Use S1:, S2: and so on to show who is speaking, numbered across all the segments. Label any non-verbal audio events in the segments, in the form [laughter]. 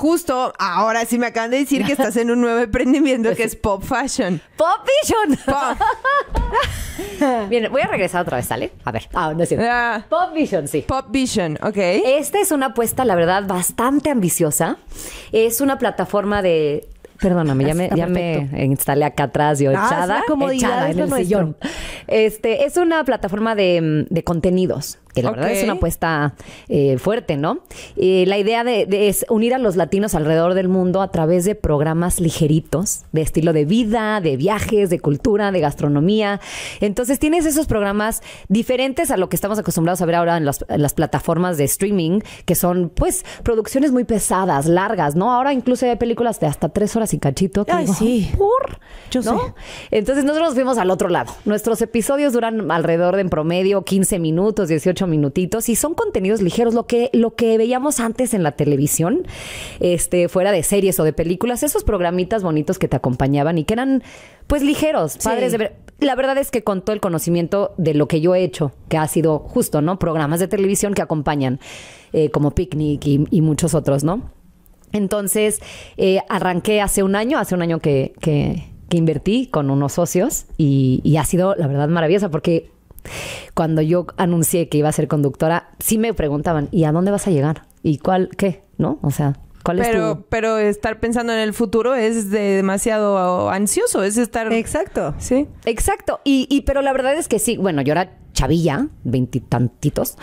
S1: Justo ahora sí me acaban de decir que estás en un nuevo emprendimiento que es Pop Fashion. Pop Vision. [laughs] Bien, voy a regresar otra vez, ¿sale? A ver. Ah, no es cierto. Ah.
S2: Pop Vision, sí. Pop Vision, ok. Esta es una apuesta, la verdad, bastante ambiciosa. Es una plataforma de Perdóname, ya me, ya instalé acá atrás yo ah, echada, echada en el sillón. Este, es una plataforma de, contenidos, que la verdad es una apuesta eh, fuerte, ¿no? la idea de, es unir a los latinos alrededor del mundo a través de programas ligeritos, de estilo de vida, de viajes, de cultura, de gastronomía. Entonces tienes esos programas diferentes a lo que estamos acostumbrados a ver ahora en las, las plataformas de streaming, que son pues producciones muy pesadas, largas, ¿no? Ahora incluso hay películas de hasta tres horas y cachito. ¿Por? Yo sé. Entonces nosotros nos fuimos al otro lado. Nuestros episodios duran alrededor de en promedio 15 minutos, 18 minutitos y son contenidos ligeros. Lo que, lo que veíamos antes en la televisión, este, fuera de series o de películas, esos programitas bonitos que te acompañaban y que eran pues ligeros, padres de La verdad es que con todo el conocimiento de lo que yo he hecho, que ha sido justo, ¿no? Programas de televisión que acompañan, eh, como Picnic y muchos otros, ¿no? Entonces, eh, arranqué hace un año, hace un año que, que, invertí con unos socios y, ha sido, la verdad, maravillosa porque cuando yo anuncié que iba a ser conductora, sí me preguntaban, ¿y a dónde vas a llegar? ¿Y cuál, qué? ¿No? O sea, ¿cuál pero, es tu...?
S1: Pero estar pensando en el futuro es demasiado ansioso, es estar... Exacto. Sí. Exacto. Y, y pero la verdad es que sí, bueno, yo era chavilla,
S2: veintitantitos,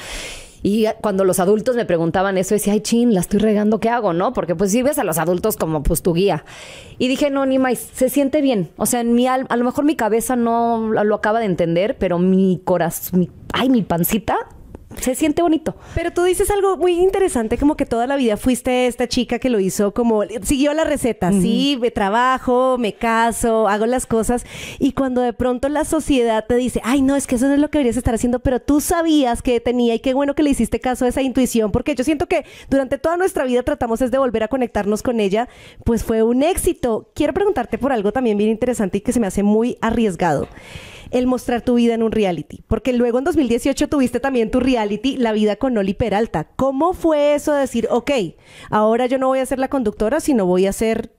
S2: y cuando los adultos me preguntaban eso, decía, ay, chin, la estoy regando, ¿qué hago? ¿No? Porque pues si ves a los adultos como pues tu guía. Y dije, no, ni más, se siente bien. O sea, en mi alma, a lo mejor mi cabeza no lo acaba de entender, pero mi corazón, mi ay, mi pancita se siente bonito. Pero tú dices algo muy interesante, como que toda la vida fuiste esta chica que lo
S3: hizo como, siguió la receta, sí, me trabajo, me caso, hago las cosas, y cuando de pronto la sociedad te dice, ay, no, es que eso no es lo que deberías estar haciendo, pero tú sabías que tenía y qué bueno que le hiciste caso a esa intuición, porque yo siento que durante toda nuestra vida tratamos es de volver a conectarnos con ella, pues fue un éxito. Quiero preguntarte por algo también bien interesante y que se me hace muy arriesgado el mostrar tu vida en un reality? Porque luego en 2018 tuviste también tu reality, La vida con Oli Peralta. ¿Cómo fue eso de decir, ok, ahora yo no voy a ser la conductora, sino voy a ser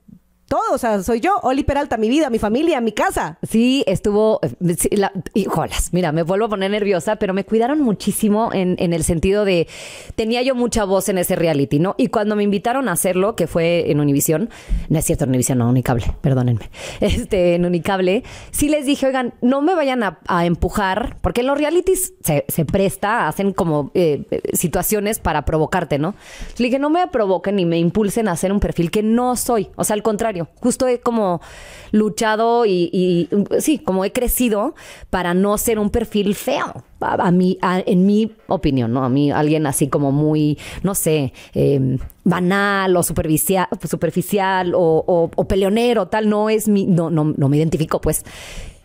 S3: todo, o sea, soy yo, Oli Peralta, mi vida, mi familia, mi casa.
S2: Sí, estuvo, y híjolas, mira, me vuelvo a poner nerviosa, pero me cuidaron muchísimo en, el sentido de, tenía yo mucha voz en ese reality, ¿no? Y cuando me invitaron a hacerlo, que fue en Univisión, no es cierto, en Univisión, no, Unicable, perdónenme, [laughs] este, en Unicable, sí les dije, oigan, no me vayan a, empujar, porque en los realities se, presta, hacen como eh, situaciones para provocarte, ¿no? Le dije, no me provoquen ni me impulsen a hacer un perfil que no soy, o sea, al contrario, Justo he como luchado y, sí, como he crecido para no ser un perfil feo. A, mí, en mi opinión, ¿no? A mí, alguien así como muy, no sé, em, banal o superficial, o, peleonero, tal, no es mi, no, no, no me identifico, pues.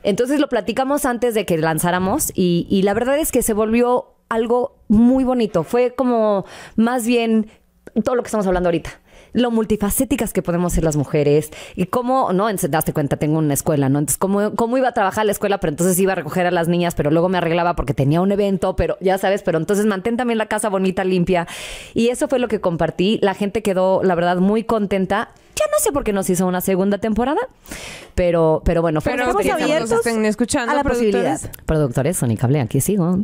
S2: Entonces lo platicamos antes de que lanzáramos y la verdad es que se volvió algo muy bonito. Fue como más bien todo lo que estamos hablando ahorita lo multifacéticas que podemos ser las mujeres y cómo, ¿no? En, daste cuenta, tengo una escuela, ¿no? Entonces, ¿cómo, cómo iba a trabajar la escuela, pero entonces iba a recoger a las niñas, pero luego me arreglaba porque tenía un evento, pero ya sabes, pero entonces mantén también la casa bonita, limpia. Y eso fue lo que compartí. La gente quedó, la verdad, muy contenta ya no sé por qué nos hizo una segunda temporada, pero, pero bueno, pero estamos abiertos
S1: estén escuchando, a la posibilidad.
S2: Productores, aquí sigo.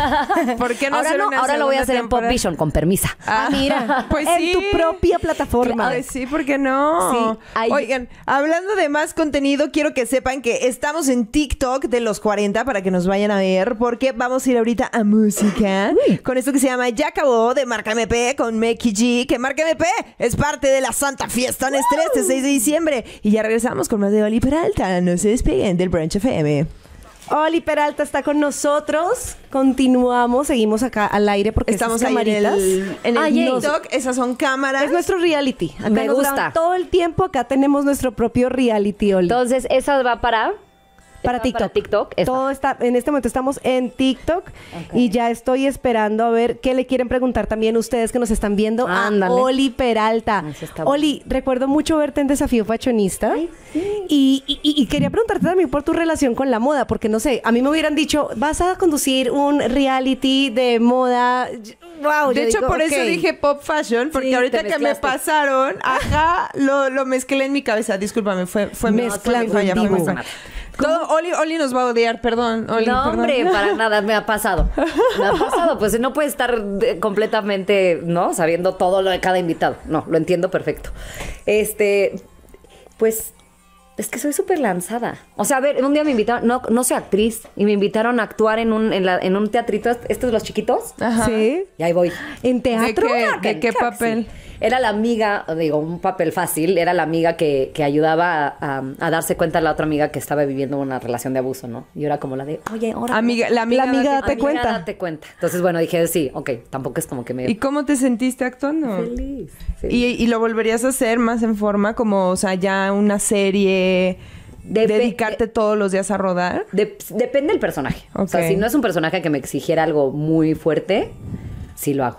S1: [laughs] ¿Por qué no ahora hacer ahora lo voy a hacer en Pop Vision, con permisa. Ah, ah mira, [laughs] pues en tu propia plataforma. Ay, sí, ¿por qué no? Oigan, hablando de más contenido, quiero que sepan que estamos en TikTok de los 40 para que nos vayan a ver, porque vamos a ir ahorita a música [gasps] con esto que se llama Ya acabó de Marca MP con Meki G, que Marca MP es parte de la Santa Fiesta Viernes de 6 de diciembre. Y ya regresamos con más de Oli Peralta. No se despeguen del Branch FM. Oli Peralta está con nosotros. Continuamos, seguimos
S3: acá al aire porque estamos amarillas. en el, en el TikTok. Ah,
S1: esas son cámaras. Es nuestro reality. Acá Me gusta.
S3: Todo el tiempo acá tenemos nuestro propio reality, Oli. Entonces, esa va para para TikTok. Todo está, en este momento estamos en TikTok y ya estoy esperando a ver qué le quieren preguntar también ustedes que nos están viendo Ándale. Oli Peralta. Oli, recuerdo mucho verte en Desafío fashionista y, quería preguntarte también por tu relación con la moda, porque no sé, a mí me hubieran dicho, vas a conducir un reality de
S1: moda. Wow, de hecho, por eso dije pop fashion, porque ahorita que me pasaron, ajá, lo, mezclé en mi cabeza. Discúlpame, fue, fue, Oli, Oli, nos va a odiar, perdón. no, hombre, para [laughs] nada, me ha pasado. Me ha pasado,
S2: pues no puede estar eh, completamente, ¿no? Sabiendo todo lo de cada invitado. No, lo entiendo perfecto. Este, pues es que soy súper lanzada. O sea, a ver, un día me invitaron, no, no soy actriz, y me invitaron a actuar en un, en, un teatrito, estos los chiquitos. Ajá. Sí. Y ahí voy. ¿En teatro? qué, papel? Era la amiga, digo, un papel fácil, era la amiga que, que ayudaba a, darse cuenta a la otra amiga que estaba viviendo una relación de abuso, ¿no? Y era como la de, oye, ahora. Amiga, la amiga, te date, cuenta. cuenta. Entonces, bueno, dije, sí, ok, tampoco es como que me. ¿Y
S1: cómo te sentiste actuando? feliz. ¿Y, ¿Y lo volverías a hacer más en forma, como, o sea, ya una serie? dedicarte todos los días a rodar? depende del personaje. O sea, si no es un personaje que me exigiera
S2: algo muy fuerte, sí lo hago.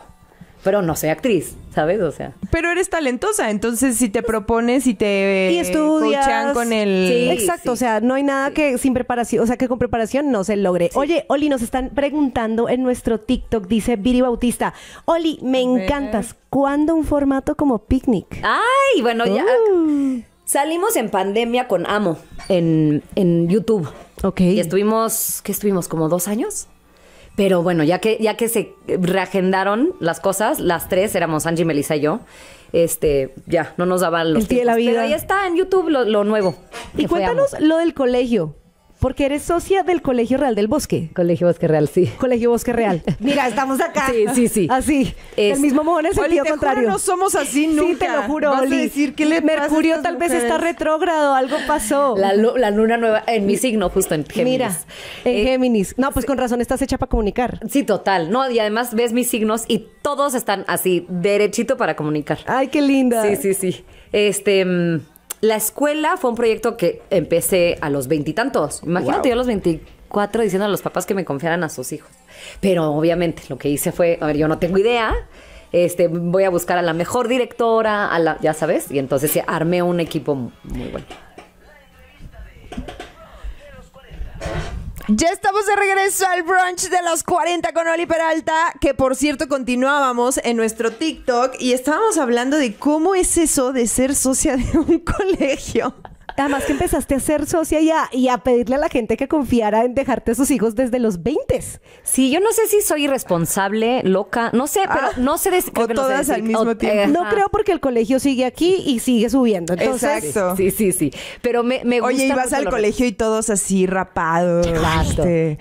S2: Pero no soy actriz, ¿sabes? O sea.
S1: Pero eres talentosa, entonces si te propones y te y eh, con el Exacto, o
S3: sea, no hay nada que sin preparación, o sea, que con preparación no se logre. Oye, Oli, nos están preguntando en nuestro TikTok, dice Viri Bautista, "Oli, me encantas. cuando un formato como picnic?"
S2: Ay, bueno, ya uh. Salimos en pandemia con Amo en, YouTube. Ok. Y estuvimos, ¿qué estuvimos? ¿Como dos años? Pero bueno, ya que, ya que se reagendaron las cosas, las tres éramos Angie, Melissa y yo. Este, ya, no nos daban los. El tiempos, de la vida. Pero ahí está en YouTube lo, lo nuevo. Y cuéntanos lo del colegio.
S3: Porque eres socia del Colegio Real del Bosque. Colegio Bosque Real, sí. Colegio Bosque Real.
S2: Mira, estamos
S3: acá. Sí, sí, sí. Así. El mismo modo en el sentido contrario. no somos así nunca. Sí, te lo juro, decir que le Mercurio tal vez está retrógrado, algo pasó. La, luna nueva en mi
S2: signo, justo en Géminis. Mira, en eh, Géminis. No, pues con razón estás hecha para comunicar. Sí, total. No, y además ves mis signos y todos están así, derechito para comunicar. Ay, qué linda. Sí, sí, sí. Este. Mm, la escuela fue un proyecto que empecé a los veintitantos. Imagínate yo a los veinticuatro diciendo a los papás que me confiaran a sus hijos. Pero obviamente lo que hice fue, a ver, yo no tengo idea. Este, voy a buscar a la mejor directora, a la, ya sabes, y entonces armé un equipo muy bueno.
S1: Ya estamos de regreso al brunch de los 40 con Oli Peralta, que por cierto continuábamos en nuestro TikTok y estábamos hablando de cómo es eso de ser socia de un [laughs] colegio. Además que empezaste a ser socia y a, pedirle
S3: a la gente que confiara en dejarte a sus hijos desde los 20. Sí,
S2: yo no sé si soy irresponsable, loca, no sé,
S1: pero ah, no sé O todas al mismo tiempo. Eh, no creo
S3: porque el colegio sigue aquí y sigue subiendo. Entonces,
S1: Exacto. Sí, sí, sí. Pero
S3: me, gusta. Oye, ibas al colegio y todos así
S2: rapados. Llegó, Llegó este,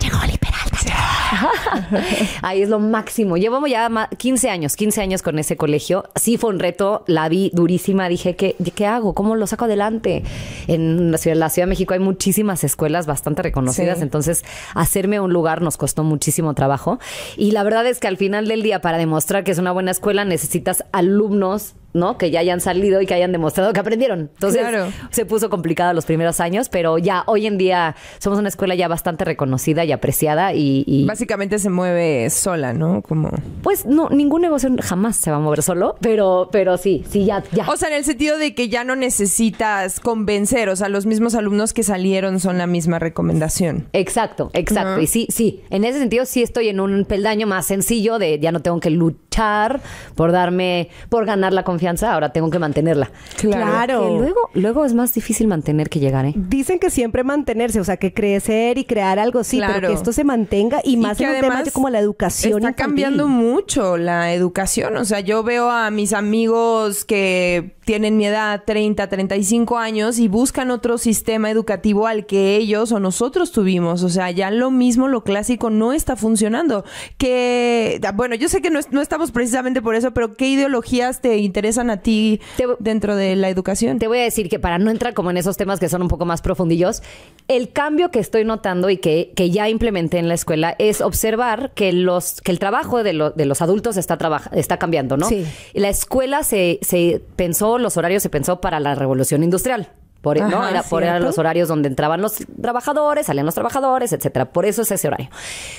S2: [laughs] Ahí es lo máximo. Llevamos ya 15 años, 15 años con ese colegio. Sí fue un reto, la vi durísima. Dije, ¿qué, qué hago? ¿Cómo lo saco adelante? En la Ciudad, la ciudad de México hay muchísimas escuelas bastante reconocidas, entonces hacerme un lugar nos costó muchísimo trabajo. Y la verdad es que al final del día, para demostrar que es una buena escuela, necesitas alumnos ¿no? Que ya hayan salido y que hayan demostrado que aprendieron. Entonces, se puso complicado los primeros años, pero ya hoy en día somos una escuela ya bastante reconocida y apreciada y,
S1: Básicamente se mueve sola, ¿no? Como... Pues no, ningún negocio jamás se va a mover solo, pero, pero sí, sí, ya, ya. O sea, en el sentido de que ya no necesitas convencer, o sea, los mismos alumnos que salieron son la misma recomendación. Exacto, exacto. Y sí, sí, en ese sentido sí estoy en un peldaño más sencillo
S2: de ya no tengo que luchar por darme, por ganar la confianza ahora tengo que mantenerla. Claro. luego, luego es más difícil mantener que llegar, ¿eh? Dicen que siempre mantenerse, o sea, que
S3: crecer y crear algo, sí, claro. pero que esto se mantenga y, más en como la educación. Está cambiando
S1: mucho la educación, o sea, yo veo a mis amigos que tienen mi edad, 30, 35 años, y buscan otro sistema educativo al que ellos o nosotros tuvimos, o sea, ya lo mismo, lo clásico no está funcionando. Que, bueno, yo sé que no, no estamos precisamente por eso, pero ¿qué ideologías te interesan? a ti dentro de la educación. Te voy a decir que para no entrar como en esos temas que son un poco más profundillos, el cambio
S2: que estoy notando y que, que ya implementé en la escuela es observar que, los, que el trabajo de, los de los adultos está, está cambiando, ¿no? La escuela se, se pensó, los horarios se pensó para la revolución industrial. Por, e-, ¿no? Era, por eran los horarios donde entraban los trabajadores, salían los trabajadores, etcétera. Por eso es ese horario.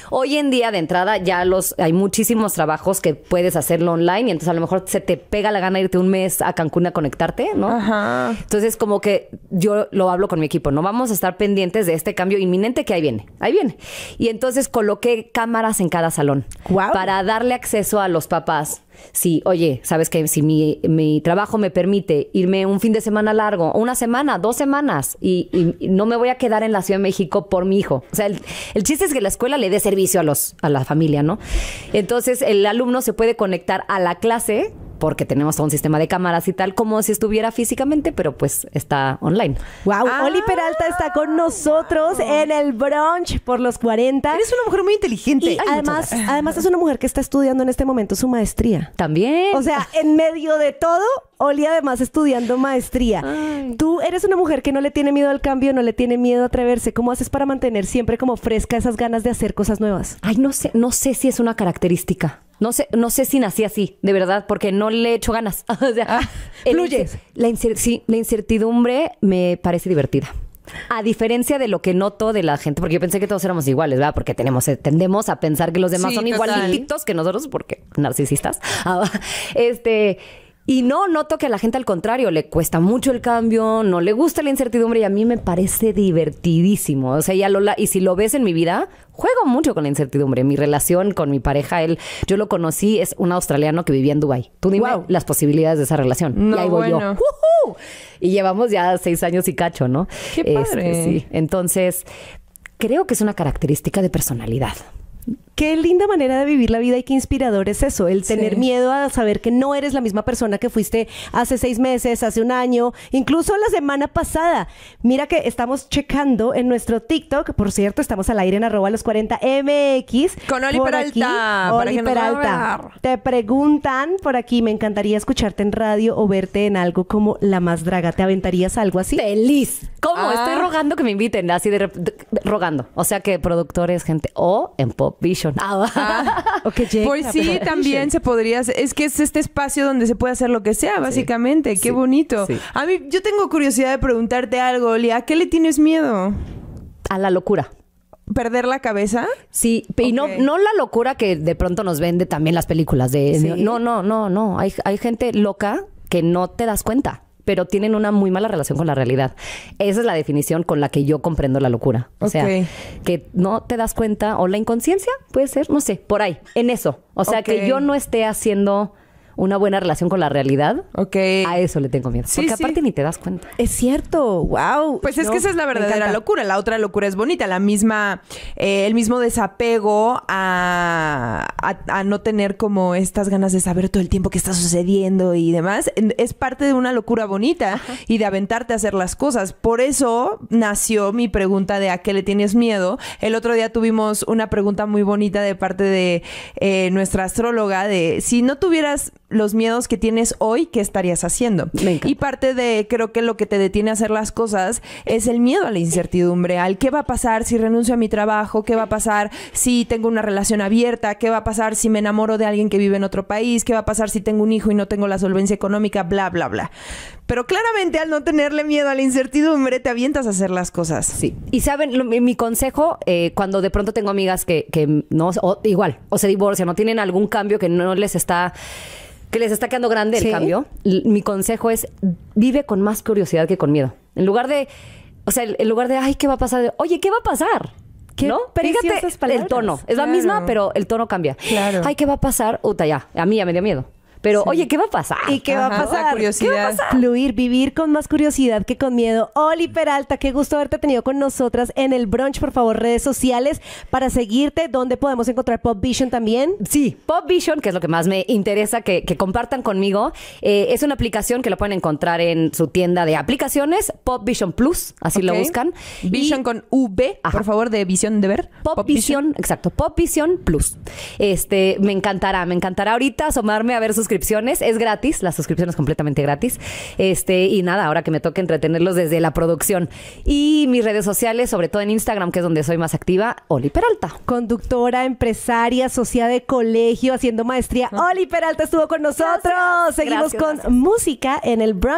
S2: Hoy en día, de entrada, ya los hay muchísimos trabajos que puedes hacerlo online y entonces a lo mejor se te pega la gana irte un mes a Cancún a conectarte, ¿no? Ajá. Entonces, como que yo lo hablo con mi equipo, no vamos a estar pendientes de este cambio inminente que ahí viene. Ahí viene. Y entonces coloqué cámaras en cada salón para darle acceso a los papás si, oye, sabes que si mi, trabajo me permite irme un fin de semana largo, una semana, dos semanas, y, no me voy a quedar en la Ciudad de México por mi hijo. O sea, el, el chiste es que la escuela le dé servicio a, los, a la familia, ¿no? Entonces, el alumno se puede conectar a la clase porque tenemos un sistema de cámaras y tal, como si estuviera físicamente, pero pues está online. ¡Wow! Ah. Oli Peralta está con nosotros
S3: en el brunch por los 40. Eres una mujer muy inteligente. además, además es una mujer que está estudiando en este momento su maestría. También. O sea, en medio de todo, Oli además estudiando maestría. Tú eres una mujer que no le tiene miedo al cambio, no le tiene miedo a atreverse. ¿Cómo haces para mantener siempre como fresca esas ganas de hacer cosas nuevas? Ay, no sé, no sé si es una característica.
S2: No sé, no sé si nací así, de verdad, porque no le echo ganas. [laughs] o sea, ah, fluye. La, sí, la incertidumbre me parece divertida. A diferencia de lo que noto de la gente, porque yo pensé que todos éramos iguales, ¿verdad? Porque tenemos, eh, tendemos a pensar que los demás son igualitos que nosotros, porque narcisistas. [laughs] Ah, este, y no, noto que a la gente al contrario le cuesta mucho el cambio, no le gusta la incertidumbre y a mí me parece divertidísimo. O sea, ya Lola, y si lo ves en mi vida, juego mucho con la incertidumbre. Mi relación con mi pareja, él, yo lo conocí, es un australiano que vivía en Dubai. Tú dime las posibilidades de esa relación. No, y ahí voy yo. Y llevamos ya seis años y cacho, ¿no? Qué padre. Este, Entonces, creo que es una característica de personalidad.
S3: Qué linda manera de vivir la vida y qué inspirador es eso, el tener miedo a saber que no eres la misma persona que fuiste hace seis meses, hace un año, incluso la semana pasada. Mira que estamos checando en nuestro TikTok, por cierto, estamos al aire en arroba los 40mx. Con Oli Peralta. Oli Peralta. te preguntan por aquí, me encantaría escucharte en radio o verte en algo como La Más Draga. ¿Te aventarías algo así? Feliz.
S2: ¿Cómo? Ah. Estoy rogando que me inviten, así de, rogando. O sea que productores, gente, o en Pop Vision Ah, [laughs]
S1: pues sí, también se podría. Es que es este espacio donde se puede hacer lo que sea, básicamente. Qué bonito. A mí, yo tengo curiosidad de preguntarte algo, Oli. ¿A qué le tienes miedo? A la locura. ¿Perder la cabeza? Sí, y no, no la locura que de pronto nos vende
S2: también las películas de... No, no, no, no. Hay, hay gente loca que no te das cuenta pero tienen una muy mala relación con la realidad. Esa es la definición con la que yo comprendo la locura. O sea, que no te das cuenta, o la inconsciencia puede ser, no sé, por ahí, en eso. O sea, que yo no esté haciendo una buena relación con la realidad. Ok. A eso le tengo miedo. porque aparte ni te das cuenta.
S1: Es cierto. Wow. Pues es que esa es la verdadera locura. La otra locura es bonita. La misma, eh, el mismo desapego a, no tener como estas ganas de saber todo el tiempo que está sucediendo y demás. Es parte de una locura bonita y de aventarte a hacer las cosas. Por eso nació mi pregunta de a qué le tienes miedo. El otro día tuvimos una pregunta muy bonita de parte de eh, nuestra astróloga de si no tuvieras los miedos que tienes hoy, ¿qué estarías haciendo? Y parte de, creo que lo que te detiene a hacer las cosas es el miedo a la incertidumbre, al qué va a pasar si renuncio a mi trabajo, qué va a pasar si tengo una relación abierta, qué va a pasar si me enamoro de alguien que vive en otro país, qué va a pasar si tengo un hijo y no tengo la solvencia económica, bla, bla, bla. Pero claramente al no tenerle miedo a la incertidumbre, te avientas a hacer las cosas. Sí. Y saben,
S2: mi, consejo, eh, cuando de pronto tengo amigas que, que no, igual, o se divorcian, no tienen algún cambio que no les está que les está quedando grande el cambio, mi consejo es vive con más curiosidad que con miedo. En lugar de, o sea, en lugar de, ay, ¿qué va a pasar? Oye, ¿qué va a pasar? ¿Qué ¿No? Fíjate el tono. Es la misma, pero el tono cambia. Claro. Ay, ¿qué va a pasar? Uta, ya. A mí ya me dio miedo. Pero, oye, ¿qué va a pasar? ¿Y qué va a pasar? ¿Qué va a pasar?
S3: Fluir, vivir con más curiosidad que con miedo. Oli Peralta, qué gusto haberte tenido con nosotras en el brunch.
S2: Por favor, redes sociales para seguirte. ¿Dónde podemos encontrar Pop Vision también? Sí, Pop Vision, que es lo que más me interesa que, compartan conmigo, eh, es una aplicación que lo pueden encontrar en su tienda de aplicaciones, Pop Vision Plus, así lo buscan. Vision con V, por favor, de visión de ver. Pop, Vision, Vision, exacto, Pop Vision Plus. Este, me encantará, me encantará ahorita asomarme a ver sus suscripciones, es gratis, la suscripción es completamente gratis. Este, y nada, ahora que me toca entretenerlos desde la producción. Y mis redes sociales, sobre todo en Instagram, que es donde soy más activa, Oli Peralta. Conductora, empresaria, asociada de colegio,
S3: haciendo maestría. Oli Peralta estuvo con nosotros. Seguimos con música en el brunch